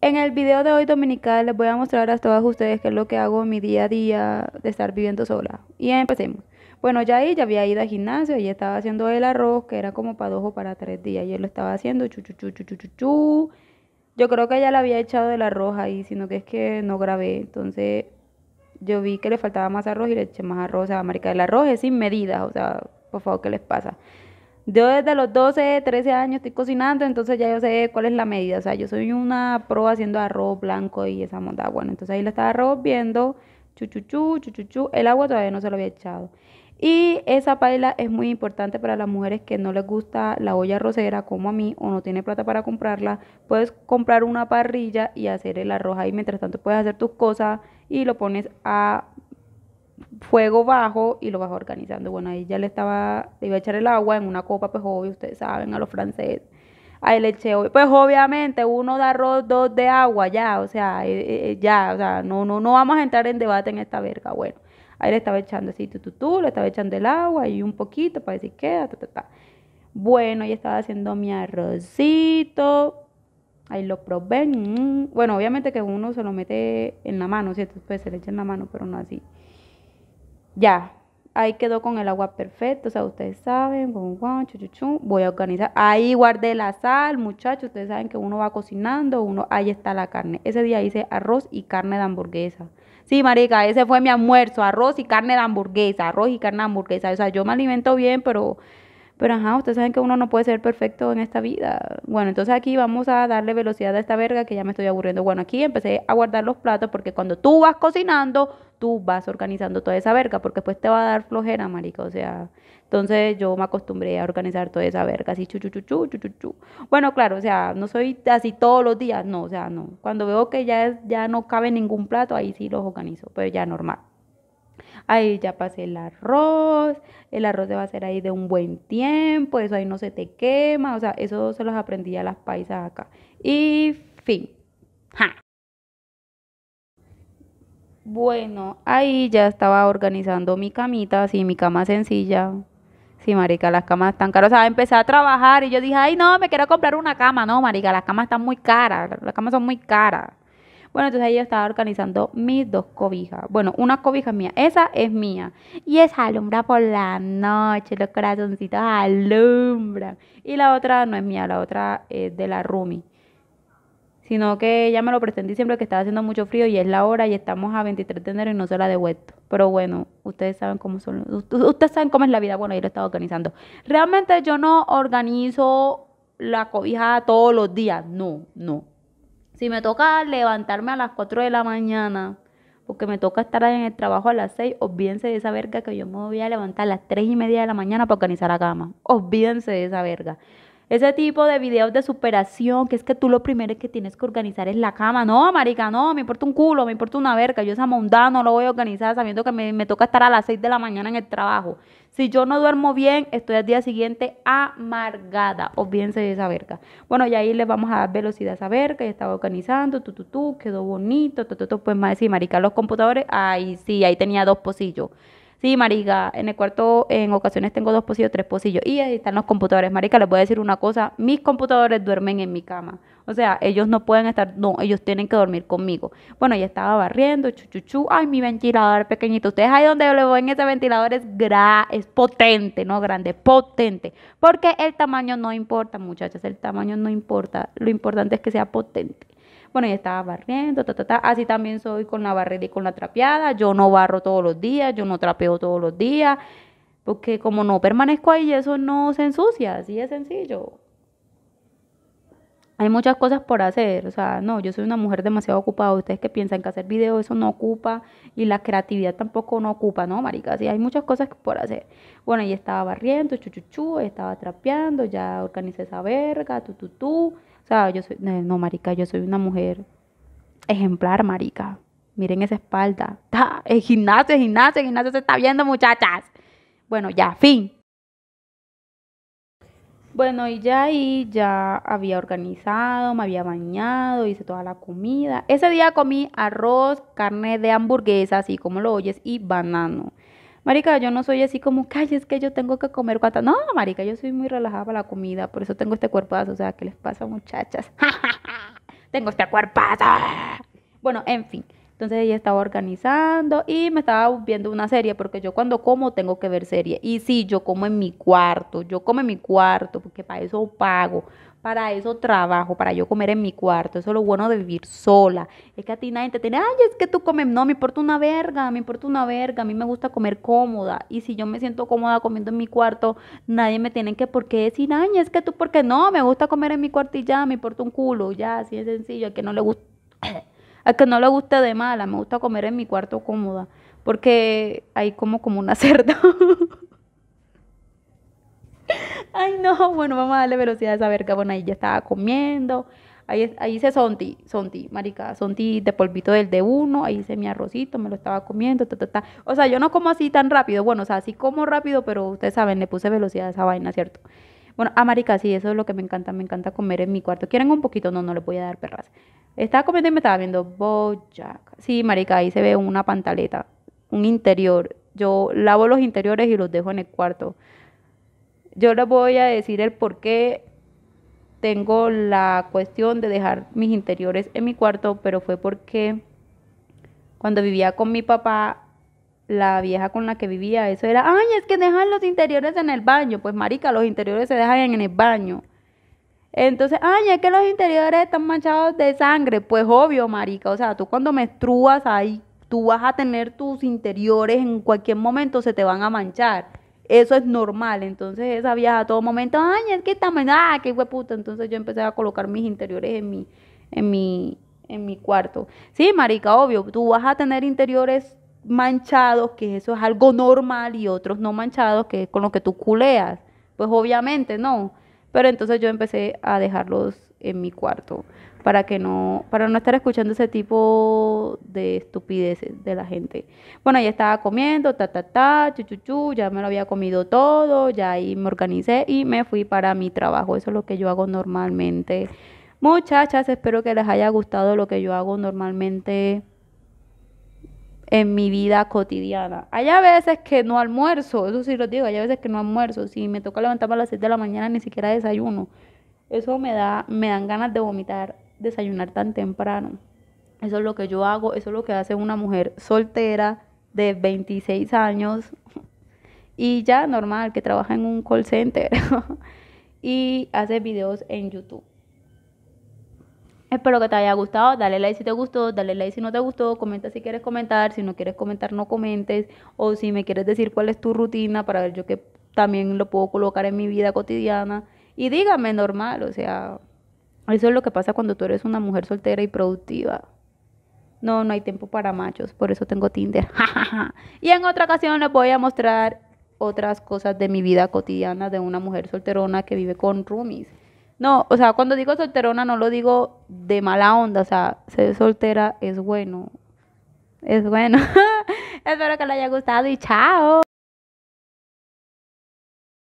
En el video de hoy dominical les voy a mostrar a todas ustedes qué es lo que hago en mi día a día de estar viviendo sola. Y empecemos. Bueno, ya ahí ya había ido al gimnasio, ella estaba haciendo el arroz, que era como para dos o para tres días, y él lo estaba haciendo, chu, chu, chu, chu, chu, chu, Yo creo que ella le había echado el arroz ahí, sino que es que no grabé. Entonces, yo vi que le faltaba más arroz y le eché más arroz. O sea, marica, el arroz es sin medidas, o sea, por favor, ¿qué les pasa? Yo desde los 12, 13 años estoy cocinando, entonces ya yo sé cuál es la medida. O sea, yo soy una pro haciendo arroz blanco y esa montada. Ah, bueno, entonces ahí lo estaba viendo, chuchuchu, chuchuchu. El agua todavía no se lo había echado. Y esa paila es muy importante para las mujeres que no les gusta la olla rosera como a mí o no tiene plata para comprarla. Puedes comprar una parrilla y hacer el arroz ahí. Mientras tanto puedes hacer tus cosas y lo pones a fuego bajo y lo bajo organizando. Bueno, ahí ya le estaba, le iba a echar el agua en una copa, pues obvio, ustedes saben, a los franceses. Ahí le eché, pues obviamente, uno da arroz, dos de agua, ya, o sea, eh, eh, eh, ya, o sea, no, no, no vamos a entrar en debate en esta verga, bueno. Ahí le estaba echando así, tú, tú, tú, le estaba echando el agua y un poquito para decir queda, ta, ta, ta. Bueno, y estaba haciendo mi arrocito, ahí lo probé. Mm. Bueno, obviamente que uno se lo mete en la mano, ¿cierto? Pues se le echa en la mano, pero no así. Ya, ahí quedó con el agua perfecto, o sea, ustedes saben, voy a organizar. Ahí guardé la sal, muchachos, ustedes saben que uno va cocinando, uno, ahí está la carne. Ese día hice arroz y carne de hamburguesa. Sí, marica, ese fue mi almuerzo, arroz y carne de hamburguesa, arroz y carne de hamburguesa. O sea, yo me alimento bien, pero pero ajá, ustedes saben que uno no puede ser perfecto en esta vida. Bueno, entonces aquí vamos a darle velocidad a esta verga que ya me estoy aburriendo. Bueno, aquí empecé a guardar los platos porque cuando tú vas cocinando, tú vas organizando toda esa verga porque después te va a dar flojera, marica. O sea, entonces yo me acostumbré a organizar toda esa verga así, chu, chu, chu, chu, chu, chu, Bueno, claro, o sea, no soy así todos los días, no, o sea, no. Cuando veo que ya, ya no cabe ningún plato, ahí sí los organizo, pero ya normal. Ahí ya pasé el arroz, el arroz se va a hacer ahí de un buen tiempo, eso ahí no se te quema, o sea, eso se los aprendí a las paisas acá. Y fin. Bueno, ahí ya estaba organizando mi camita, así mi cama sencilla. Sí, marica, las camas están caras. O sea, empecé a trabajar y yo dije, ay, no, me quiero comprar una cama. No, marica, las camas están muy caras. Las camas son muy caras. Bueno, entonces ella estaba organizando mis dos cobijas. Bueno, una cobija mía, esa es mía. Y esa alumbra por la noche, los corazoncitos alumbran. Y la otra no es mía, la otra es de la Rumi. Sino que ya me lo presté siempre que estaba haciendo mucho frío y es la hora y estamos a 23 de enero y no se la he devuelto. Pero bueno, ustedes saben cómo son, ustedes saben cómo es la vida. Bueno, yo lo estaba organizando. Realmente yo no organizo la cobija todos los días. No, no. Si me toca levantarme a las 4 de la mañana, porque me toca estar en el trabajo a las 6, olvídense de esa verga que yo me voy a levantar a las 3 y media de la mañana para organizar la cama. Olvídense de esa verga. Ese tipo de videos de superación, que es que tú lo primero que tienes que organizar es la cama. No, marica, no, me importa un culo, me importa una verga. Yo esa monda no lo voy a organizar sabiendo que me, me toca estar a las 6 de la mañana en el trabajo. Si yo no duermo bien, estoy al día siguiente amargada. Olvídense de esa verga. Bueno, y ahí les vamos a dar velocidad a esa verga. Ya estaba organizando, tu, tu, tu, quedó bonito, tu, tu, tu. Pues más decir, marica, los computadores, ahí sí, ahí tenía dos pocillos. Sí, marica, en el cuarto en ocasiones tengo dos pocillos, tres pocillos. Y ahí están los computadores. Marica, les voy a decir una cosa, mis computadores duermen en mi cama. O sea, ellos no pueden estar, no, ellos tienen que dormir conmigo. Bueno, ya estaba barriendo, chuchuchu, ay, mi ventilador pequeñito. Ustedes ahí donde voy En ese ventilador gra es potente, no grande, potente. Porque el tamaño no importa, muchachas, el tamaño no importa. Lo importante es que sea potente estaba barriendo, así también soy con la barrida y con la trapeada, yo no barro todos los días, yo no trapeo todos los días, porque como no permanezco ahí, eso no se ensucia, así es sencillo hay muchas cosas por hacer, o sea, no, yo soy una mujer demasiado ocupada, ustedes que piensan que hacer video eso no ocupa y la creatividad tampoco no ocupa, ¿no, marica? Sí, hay muchas cosas por hacer. Bueno, y estaba barriendo, chuchuchu, estaba trapeando, ya organicé esa verga, tu, tu, tu. O sea, yo soy, eh, no, marica, yo soy una mujer ejemplar, marica. Miren esa espalda. está, El gimnasio, el gimnasio, el gimnasio se está viendo, muchachas. Bueno, ya, fin. Bueno, y ya ahí ya había organizado, me había bañado, hice toda la comida. Ese día comí arroz, carne de hamburguesa, así como lo oyes, y banano. Marica, yo no soy así como, calles, es que yo tengo que comer guata. No, Marica, yo soy muy relajada para la comida, por eso tengo este cuerpazo. O sea, ¿qué les pasa, muchachas? tengo este cuerpazo. Bueno, en fin. Entonces ella estaba organizando y me estaba viendo una serie, porque yo cuando como tengo que ver serie. Y sí, yo como en mi cuarto, yo como en mi cuarto, porque para eso pago, para eso trabajo, para yo comer en mi cuarto. Eso es lo bueno de vivir sola. Es que a ti nadie te tiene, ay, es que tú comes. No, me importa una verga, me importa una verga. A mí me gusta comer cómoda. Y si yo me siento cómoda comiendo en mi cuarto, nadie me tiene que por qué decir, ay, es que tú, porque no, me gusta comer en mi cuarto y ya, me importa un culo. Ya, así de sencillo. es que no le gusta a que no le guste de mala, me gusta comer en mi cuarto cómoda, porque ahí como como una cerda. Ay, no, bueno, vamos a darle velocidad a esa verga. Bueno, ahí ya estaba comiendo. Ahí, ahí hice Sonti, Sonti, marica, Sonti de polvito del de uno. Ahí hice mi arrocito, me lo estaba comiendo. Ta, ta, ta. O sea, yo no como así tan rápido. Bueno, o sea, así como rápido, pero ustedes saben, le puse velocidad a esa vaina, ¿cierto? Bueno, a ah, marica, sí, eso es lo que me encanta, me encanta comer en mi cuarto. ¿Quieren un poquito? No, no les voy a dar perras. Estaba comiendo y me estaba viendo Bojack. Sí, marica, ahí se ve una pantaleta, un interior. Yo lavo los interiores y los dejo en el cuarto. Yo les voy a decir el por qué tengo la cuestión de dejar mis interiores en mi cuarto, pero fue porque cuando vivía con mi papá, la vieja con la que vivía, eso era, ay, es que dejan los interiores en el baño. Pues marica, los interiores se dejan en el baño. Entonces, ay, es que los interiores están manchados de sangre. Pues obvio, marica. O sea, tú cuando menstruas ahí, tú vas a tener tus interiores en cualquier momento se te van a manchar. Eso es normal. Entonces, esa vieja a todo momento, ay, es que está manchada, ah, qué puta! Entonces yo empecé a colocar mis interiores en mi, en mi, en mi cuarto. Sí, marica, obvio, tú vas a tener interiores manchados, que eso es algo normal, y otros no manchados, que es con lo que tú culeas. Pues obviamente no. Pero entonces yo empecé a dejarlos en mi cuarto para que no para no estar escuchando ese tipo de estupideces de la gente. Bueno, ya estaba comiendo, ta ta ta, chu ya me lo había comido todo, ya ahí me organicé y me fui para mi trabajo. Eso es lo que yo hago normalmente. Muchachas, espero que les haya gustado lo que yo hago normalmente en mi vida cotidiana. Hay veces que no almuerzo, eso sí lo digo, hay veces que no almuerzo. Si me toca levantarme a las 6 de la mañana, ni siquiera desayuno. Eso me, da, me dan ganas de vomitar, desayunar tan temprano. Eso es lo que yo hago, eso es lo que hace una mujer soltera de 26 años y ya normal, que trabaja en un call center y hace videos en YouTube. Espero que te haya gustado. Dale like si te gustó, dale like si no te gustó, comenta si quieres comentar, si no quieres comentar no comentes o si me quieres decir cuál es tu rutina para ver yo que también lo puedo colocar en mi vida cotidiana. Y dígame normal, o sea, eso es lo que pasa cuando tú eres una mujer soltera y productiva. No, no hay tiempo para machos, por eso tengo Tinder. y en otra ocasión les voy a mostrar otras cosas de mi vida cotidiana de una mujer solterona que vive con roomies. No, o sea, cuando digo solterona no lo digo de mala onda, o sea, ser soltera es bueno. Es bueno. Espero que les haya gustado y chao.